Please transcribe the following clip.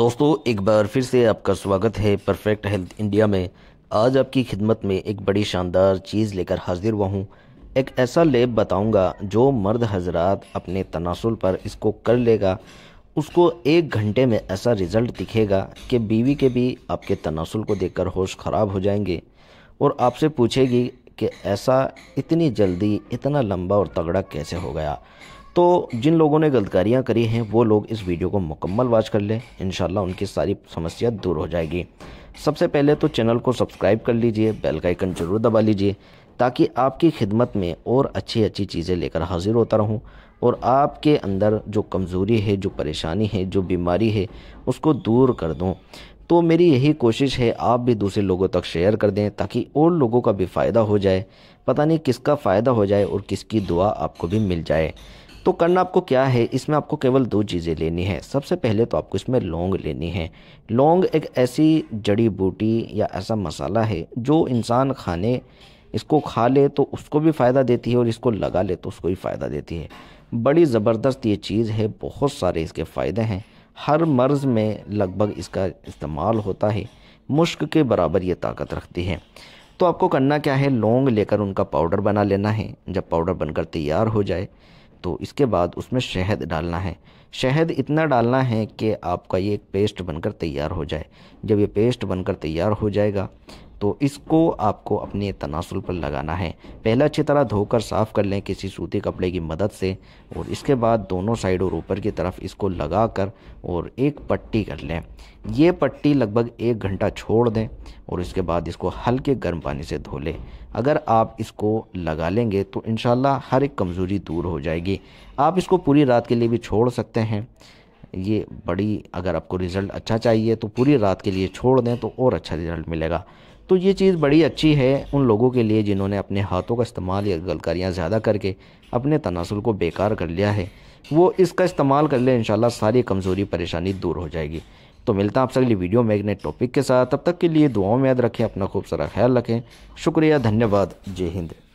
दोस्तों एक बार फिर से आपका स्वागत है परफेक्ट हेल्थ इंडिया में आज आपकी खिदमत में एक बड़ी शानदार चीज़ लेकर हाजिर हुआ हूँ एक ऐसा लेप बताऊँगा जो मर्द हजरात अपने तनासुल पर इसको कर लेगा उसको एक घंटे में ऐसा रिज़ल्ट दिखेगा कि बीवी के भी आपके तनासुल को देखकर होश ख़राब हो जाएंगे और आपसे पूछेगी कि ऐसा इतनी जल्दी इतना लंबा और तगड़ा कैसे हो गया तो जिन लोगों ने गलतकारियाँ करी हैं वो लोग इस वीडियो को मुकम्मल वॉच कर लें इन उनकी सारी समस्या दूर हो जाएगी सबसे पहले तो चैनल को सब्सक्राइब कर लीजिए बेल का आइकन जरूर दबा लीजिए ताकि आपकी खिदमत में और अच्छी अच्छी चीज़ें लेकर हाजिर होता रहूं और आपके अंदर जो कमज़ोरी है जो परेशानी है जो बीमारी है उसको दूर कर दूं तो मेरी यही कोशिश है आप भी दूसरे लोगों तक शेयर कर दें ताकि और लोगों का भी फ़ायदा हो जाए पता नहीं किसका फ़ायदा हो जाए और किसकी दुआ आपको भी मिल जाए तो करना आपको क्या है इसमें आपको केवल दो चीज़ें लेनी है सबसे पहले तो आपको इसमें लौंग लेनी है लौंग एक ऐसी जड़ी बूटी या ऐसा मसाला है जो इंसान खाने इसको खा ले तो उसको भी फ़ायदा देती है और इसको लगा ले तो उसको भी फ़ायदा देती है बड़ी ज़बरदस्त ये चीज़ है बहुत सारे इसके फ़ायदे हैं हर मर्ज़ में लगभग इसका इस्तेमाल होता है मुश्क के बराबर ये ताकत रखती है तो आपको करना क्या है लौंग लेकर उनका पाउडर बना लेना है जब पाउडर बनकर तैयार हो जाए तो इसके बाद उसमें शहद डालना है शहद इतना डालना है कि आपका ये एक पेस्ट बनकर तैयार हो जाए जब ये पेस्ट बनकर तैयार हो जाएगा तो इसको आपको अपने तनासुल पर लगाना है पहले अच्छी तरह धोकर साफ़ कर लें किसी सूती कपड़े की मदद से और इसके बाद दोनों साइड और ऊपर की तरफ इसको लगा कर और एक पट्टी कर लें ये पट्टी लगभग एक घंटा छोड़ दें और इसके बाद इसको हल्के गर्म पानी से धो लें अगर आप इसको लगा लेंगे तो इन हर एक कमज़ोरी दूर हो जाएगी आप इसको पूरी रात के लिए भी छोड़ सकते हैं ये बड़ी अगर आपको रिज़ल्ट अच्छा चाहिए तो पूरी रात के लिए छोड़ दें तो और अच्छा रिज़ल्ट मिलेगा तो ये चीज़ बड़ी अच्छी है उन लोगों के लिए जिन्होंने अपने हाथों का इस्तेमाल या गलकारियाँ ज़्यादा करके अपने तनासुल को बेकार कर लिया है वो इसका इस्तेमाल कर ले इन सारी कमज़ोरी परेशानी दूर हो जाएगी तो मिलता है आपसे अगली वीडियो में एक नए टॉपिक के साथ तब तक के लिए दुआओं में याद रखें अपना खूब सारा ख्याल रखें शुक्रिया धन्यवाद जय हिंद